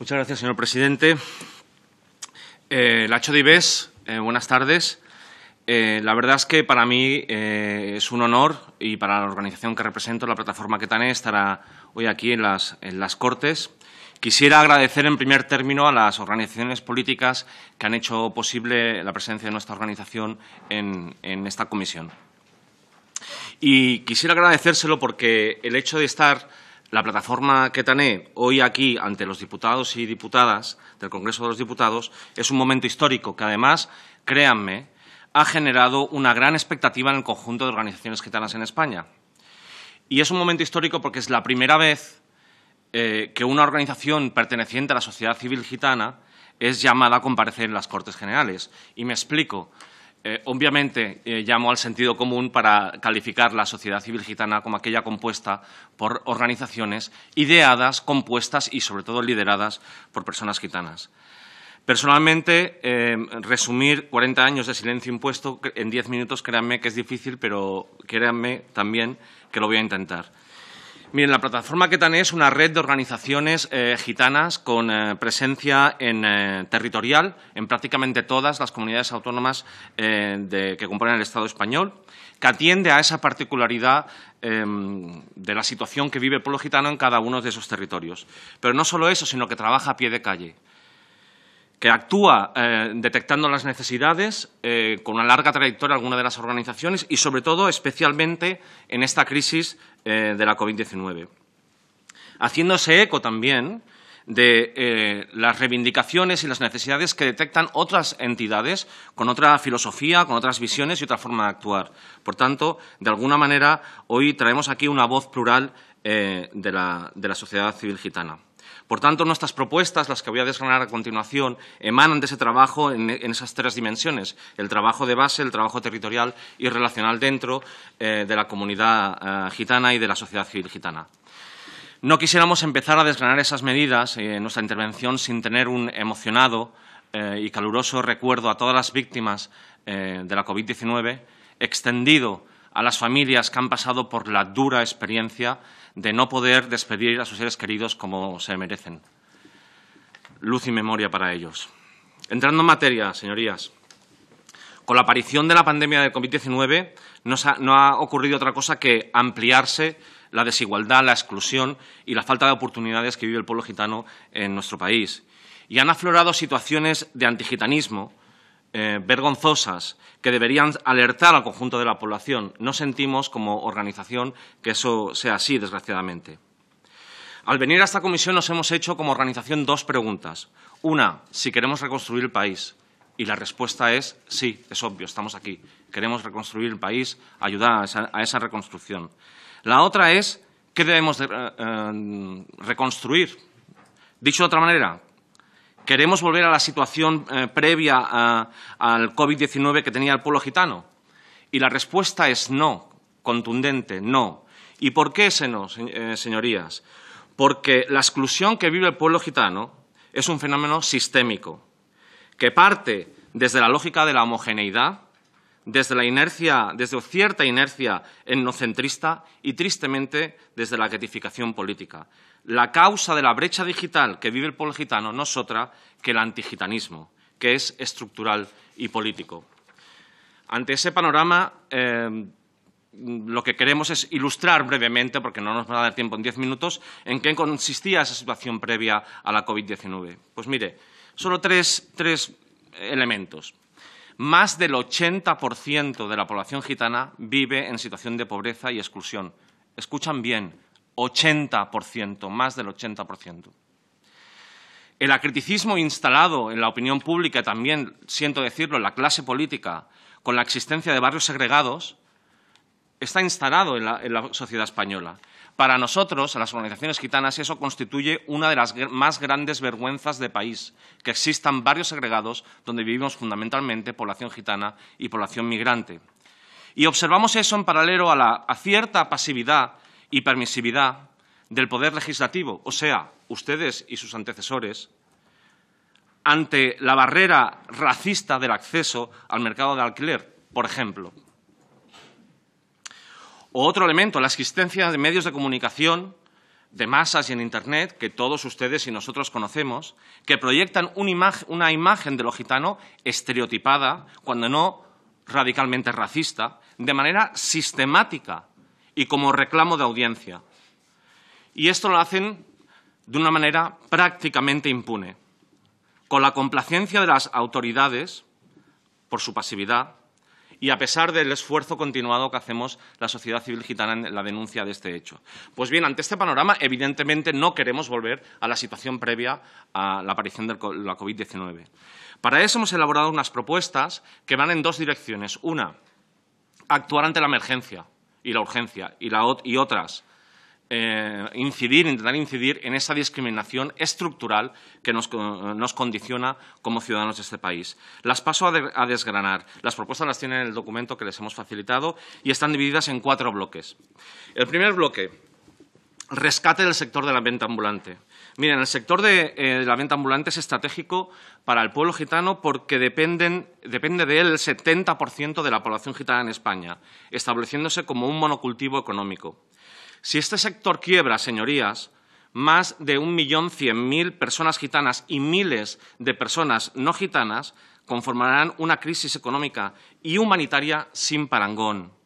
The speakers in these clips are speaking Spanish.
Muchas gracias, señor presidente. Lacho eh, eh, buenas tardes. Eh, la verdad es que para mí es un honor y para la organización que represento, la plataforma que tané, estará hoy aquí en las, Cortes. Quisiera agradecer en primer término a las organizaciones políticas que han hecho posible la presencia de nuestra organización en, en esta comisión. Y quisiera agradecérselo porque el hecho de estar la plataforma que hoy aquí ante los diputados y diputadas del Congreso de los Diputados es un momento histórico que, además, créanme, ha generado una gran expectativa en el conjunto de organizaciones gitanas en España. Y es un momento histórico porque es la primera vez eh, que una organización perteneciente a la sociedad civil gitana es llamada a comparecer en las Cortes Generales. Y me explico. Eh, obviamente eh, llamo al sentido común para calificar la sociedad civil gitana como aquella compuesta por organizaciones ideadas, compuestas y sobre todo lideradas por personas gitanas. Personalmente, eh, resumir 40 años de silencio impuesto en 10 minutos, créanme que es difícil, pero créanme también que lo voy a intentar. Miren, la plataforma Quetané es una red de organizaciones eh, gitanas con eh, presencia eh, territorial en prácticamente todas las comunidades autónomas que componen el Estado español, que atiende a esa particularidad em, de la situación que vive el pueblo gitano en cada uno de esos territorios. Pero no solo eso, sino que trabaja a pie de calle que actúa eh, detectando las necesidades eh, con una larga trayectoria alguna de las organizaciones y, sobre todo, especialmente en esta crisis eh, de la COVID-19. Haciéndose eco también de las reivindicaciones y las necesidades que detectan otras entidades con otra filosofía, con otras visiones y otra forma de actuar. Por tanto, de alguna manera, hoy traemos aquí una voz plural de la sociedad civil gitana. Por tanto, nuestras propuestas, las que voy a desgranar a continuación, emanan de ese trabajo en, esas tres dimensiones, el trabajo de base, el trabajo territorial y relacional dentro eh, de la comunidad eh, gitana y de la sociedad civil gitana. No quisiéramos empezar a desgranar esas medidas eh, en nuestra intervención sin tener un emocionado y caluroso recuerdo a todas las víctimas de la COVID-19 extendido a las familias que han pasado por la dura experiencia de no poder despedir a sus seres queridos como se merecen. Luz y memoria para ellos. Entrando en materia, señorías, con la aparición de la pandemia del COVID-19 no, no ha ocurrido otra cosa que ampliarse la desigualdad, la exclusión y la falta de oportunidades que vive el pueblo gitano en nuestro país. Y han aflorado situaciones de antigitanismo, eh, vergonzosas que deberían alertar al conjunto de la población. No sentimos como organización que eso sea así, desgraciadamente. Al venir a esta comisión nos hemos hecho como organización dos preguntas. Una, si queremos reconstruir el país. Y la respuesta es sí, es obvio, estamos aquí. Queremos reconstruir el país, ayudar a esa, reconstrucción. La otra es, ¿qué debemos eh, eh, reconstruir? Dicho de otra manera, ¿Queremos volver a la situación eh, previa eh, al COVID-19 que tenía el pueblo gitano? Y la respuesta es no, contundente, no. ¿Y por qué ese no, eh, señorías? Porque la exclusión que vive el pueblo gitano es un fenómeno sistémico, que parte desde la lógica de la homogeneidad, desde la inercia, desde cierta inercia etnocentrista y tristemente desde la gratificación política. La causa de la brecha digital que vive el pueblo gitano no es otra que el antigitanismo, que es estructural y político. Ante ese panorama, eh, lo que queremos es ilustrar brevemente, porque no nos va a dar tiempo en diez minutos, en qué consistía esa situación previa a la COVID-19. Pues mire, solo tres, tres elementos. Más del 80% de la población gitana vive en situación de pobreza y exclusión. Escuchan bien, 80%, más del 80%. El acriticismo instalado en la opinión pública, también siento decirlo, en la clase política, con la existencia de barrios segregados, está instalado en la, sociedad española. Para nosotros, a las organizaciones gitanas, eso constituye una de las más grandes vergüenzas de país, que existan barrios segregados donde vivimos fundamentalmente población gitana y población migrante. Y observamos eso en paralelo a la a cierta pasividad y permisividad del Poder Legislativo, o sea, ustedes y sus antecesores, ante la barrera racista del acceso al mercado de alquiler, por ejemplo. O otro elemento, la existencia de medios de comunicación de masas y en Internet, que todos ustedes y nosotros conocemos, que proyectan una, imagen, una de lo gitano estereotipada, cuando no radicalmente racista, de manera sistemática y como reclamo de audiencia. Y esto lo hacen de una manera prácticamente impune, con la complacencia de las autoridades por su pasividad y a pesar del esfuerzo continuado que hacemos la sociedad civil gitana en la denuncia de este hecho. Pues bien, ante este panorama, evidentemente no queremos volver a la situación previa a la aparición de la COVID-19. Para eso hemos elaborado unas propuestas que van en dos direcciones. Una, actuar ante la emergencia, y la urgencia y, la, y otras, eh, incidir, intentar incidir en esa discriminación estructural que nos, condiciona como ciudadanos de este país. Las paso a, a desgranar. Las propuestas las tienen en el documento que les hemos facilitado y están divididas en cuatro bloques. El primer bloque, rescate del sector de la venta ambulante. Miren, el sector eh, de, la venta ambulante es estratégico para el pueblo gitano porque depende de él el 70% de la población gitana en España, estableciéndose como un monocultivo económico. Si este sector quiebra, señorías, más de 1.100.000 personas gitanas y miles de personas no gitanas conformarán una crisis económica y humanitaria sin parangón.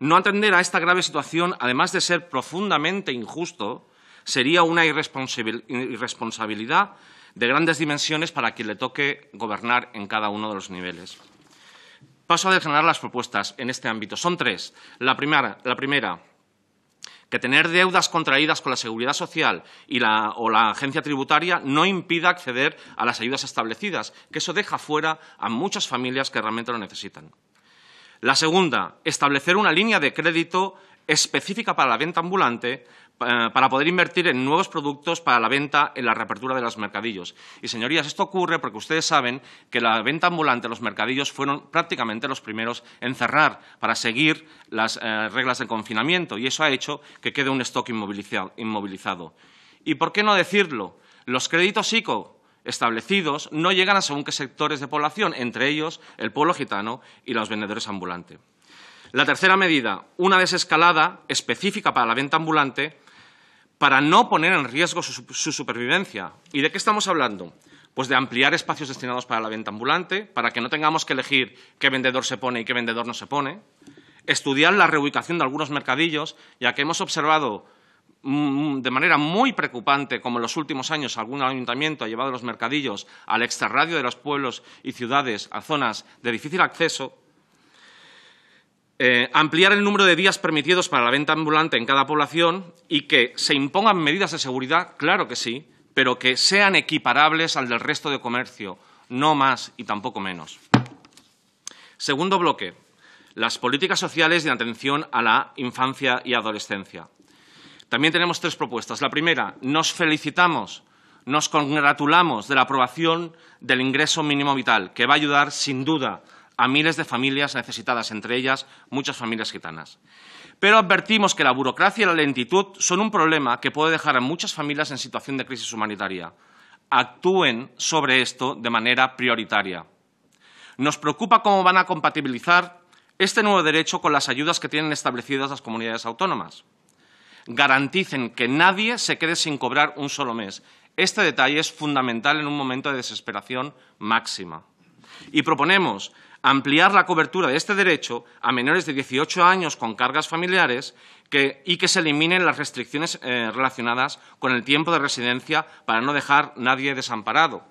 No atender a esta grave situación, además de ser profundamente injusto, sería una irresponsabilidad de grandes dimensiones para quien le toque gobernar en cada uno de los niveles. Paso a desgranar las propuestas en este ámbito. Son tres. La primera, que tener deudas contraídas con la Seguridad Social o la agencia tributaria no impida acceder a las ayudas establecidas, que eso deja fuera a muchas familias que realmente lo necesitan. La segunda, establecer una línea de crédito específica para la venta ambulante eh, para poder invertir en nuevos productos para la venta en la reapertura de los mercadillos. Y, señorías, esto ocurre porque ustedes saben que la venta ambulante, los mercadillos, fueron prácticamente los primeros en cerrar para seguir las eh, reglas de confinamiento y eso ha hecho que quede un stock inmovilizado. ¿Y por qué no decirlo? Los créditos ICO establecidos no llegan a según qué sectores de población, entre ellos el pueblo gitano y los vendedores ambulantes. La tercera medida, una desescalada específica para la venta ambulante para no poner en riesgo su, su supervivencia. ¿Y de qué estamos hablando? Pues de ampliar espacios destinados para la venta ambulante, para que no tengamos que elegir qué vendedor se pone y qué vendedor no se pone. Estudiar la reubicación de algunos mercadillos, ya que hemos observado Mm, de manera muy preocupante como en los últimos años algún ayuntamiento ha llevado los mercadillos al extrarradio de los pueblos y ciudades a zonas de difícil acceso, eh, ampliar el número de días permitidos para la venta ambulante en cada población y que se impongan medidas de seguridad, claro que sí, pero que sean equiparables al del resto de comercio, no más y tampoco menos. Segundo bloque, las políticas sociales de atención a la infancia y adolescencia. También tenemos tres propuestas. La primera, nos felicitamos, nos congratulamos de la aprobación del ingreso mínimo vital, que va a ayudar, sin duda, a miles de familias necesitadas, entre ellas muchas familias gitanas. Pero advertimos que la burocracia y la lentitud son un problema que puede dejar a muchas familias en situación de crisis humanitaria. Actúen sobre esto de manera prioritaria. Nos preocupa cómo van a compatibilizar este nuevo derecho con las ayudas que tienen establecidas las comunidades autónomas garanticen que nadie se quede sin cobrar un solo mes. Este detalle es fundamental en un momento de desesperación máxima. Y proponemos ampliar la cobertura de este derecho a menores de 18 años con cargas familiares y que se eliminen las restricciones eh, relacionadas con el tiempo de residencia para no dejar nadie desamparado.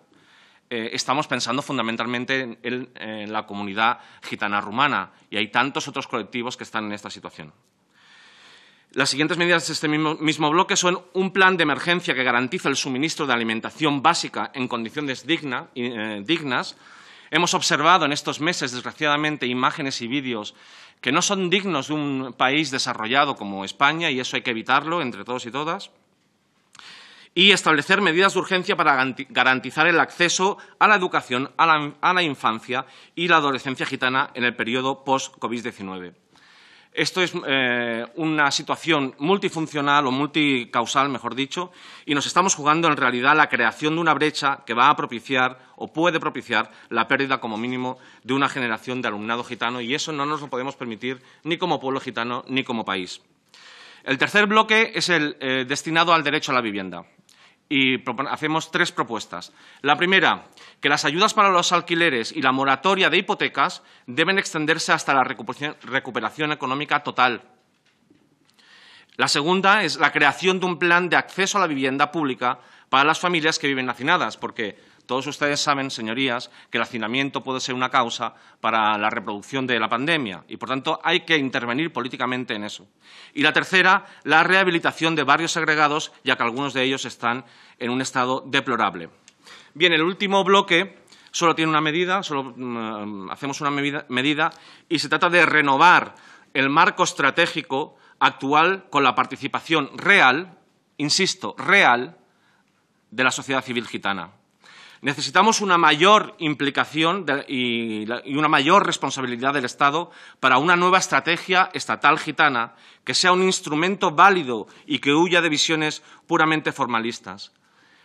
Eh, estamos pensando fundamentalmente en la comunidad gitana rumana y hay tantos otros colectivos que están en esta situación. Las siguientes medidas de este mismo, bloque son un plan de emergencia que garantiza el suministro de alimentación básica en condiciones eh, dignas. Hemos observado en estos meses, desgraciadamente, imágenes y vídeos que no son dignos de un país desarrollado como España y eso hay que evitarlo entre todos y todas. Y establecer medidas de urgencia para garantizar el acceso a la educación a la, a la infancia y la adolescencia gitana en el periodo post-COVID-19. Esto es eh, una situación multifuncional o multicausal, mejor dicho, y nos estamos jugando en realidad la creación de una brecha que va a propiciar o puede propiciar la pérdida como mínimo de una generación de alumnado gitano y eso no nos lo podemos permitir ni como pueblo gitano ni como país. El tercer bloque es el eh, destinado al derecho a la vivienda y hacemos tres propuestas. La primera, que las ayudas para los alquileres y la moratoria de hipotecas deben extenderse hasta la recuperación económica total. La segunda es la creación de un plan de acceso a la vivienda pública para las familias que viven hacinadas, porque todos ustedes saben, señorías, que el hacinamiento puede ser una causa para la reproducción de la pandemia y, por tanto, hay que intervenir políticamente en eso. Y la tercera, la rehabilitación de barrios agregados, ya que algunos de ellos están en un estado deplorable. Bien, el último bloque solo tiene una medida, solo mm, hacemos una medida y se trata de renovar el marco estratégico actual con la participación real, insisto, real, de la sociedad civil gitana. Necesitamos una mayor implicación y, y una mayor responsabilidad del Estado para una nueva estrategia estatal gitana que sea un instrumento válido y que huya de visiones puramente formalistas.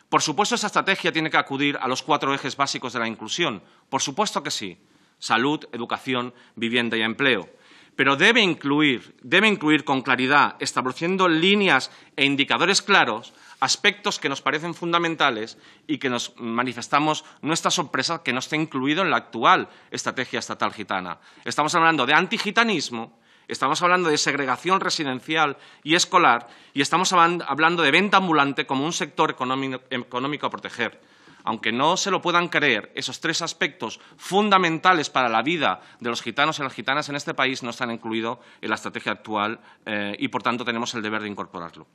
Por supuesto, esa estrategia tiene que acudir a los cuatro ejes básicos de la inclusión. Por supuesto que sí. Salud, educación, vivienda y empleo. Pero debe incluir, debe incluir con claridad, estableciendo líneas e indicadores claros, aspectos que nos parecen fundamentales y que nos manifestamos nuestra sorpresa que no esté incluido en la actual estrategia estatal gitana. Estamos hablando de antigitanismo, estamos hablando de segregación residencial y escolar y estamos hablando de venta ambulante como un sector económico a proteger. Aunque no se lo puedan creer, esos tres aspectos fundamentales para la vida de los gitanos y las gitanas en este país no están incluidos en la estrategia actual eh, y, por tanto, tenemos el deber de incorporarlo.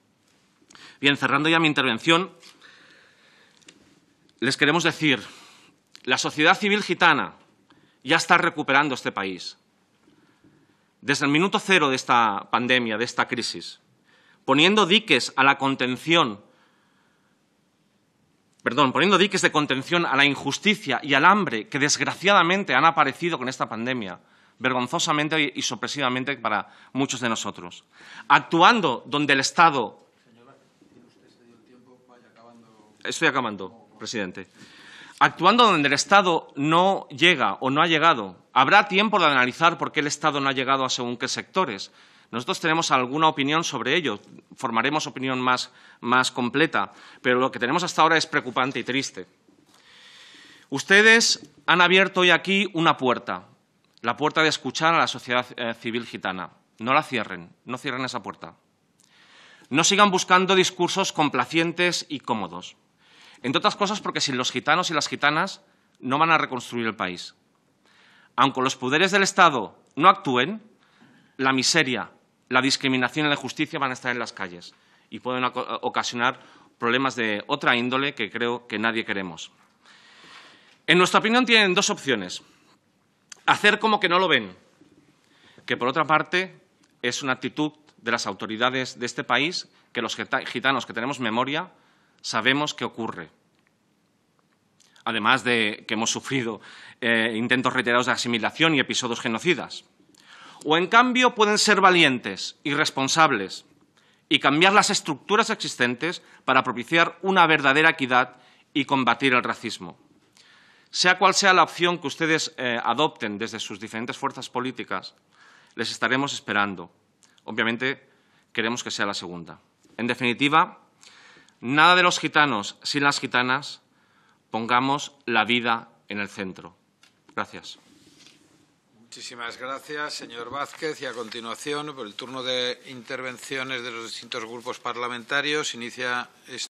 Y cerrando ya mi intervención, les queremos decir, la sociedad civil gitana ya está recuperando este país. Desde el minuto cero de esta pandemia, de esta crisis, poniendo diques a la contención, perdón, poniendo diques de contención a la injusticia y al hambre que desgraciadamente han aparecido con esta pandemia, vergonzosamente y sopresivamente para muchos de nosotros, actuando donde el Estado Estoy acabando, presidente. Actuando donde el Estado no llega o no ha llegado, habrá tiempo de analizar por qué el Estado no ha llegado a según qué sectores. Nosotros tenemos alguna opinión sobre ello, formaremos opinión más, más completa, pero lo que tenemos hasta ahora es preocupante y triste. Ustedes han abierto hoy aquí una puerta, la puerta de escuchar a la sociedad eh, civil gitana. No la cierren, no cierren esa puerta. No sigan buscando discursos complacientes y cómodos. Entre otras cosas porque sin los gitanos y las gitanas no van a reconstruir el país. Aunque los poderes del Estado no actúen, la miseria, la discriminación y la injusticia van a estar en las calles y pueden ocasionar problemas de otra índole que creo que nadie queremos. En nuestra opinión tienen dos opciones. Hacer como que no lo ven, que por otra parte es una actitud de las autoridades de este país que los gitanos que tenemos memoria sabemos que ocurre. Además de que hemos sufrido eh, intentos reiterados de asimilación y episodios genocidas. O, en cambio, pueden ser valientes y responsables y cambiar las estructuras existentes para propiciar una verdadera equidad y combatir el racismo. Sea cual sea la opción que ustedes eh, adopten desde sus diferentes fuerzas políticas, les estaremos esperando. Obviamente, queremos que sea la segunda. En definitiva, Nada de los gitanos sin las gitanas. Pongamos la vida en el centro. Gracias. Muchísimas gracias, señor Vázquez. Y a continuación, por el turno de intervenciones de los distintos grupos parlamentarios, inicia. Este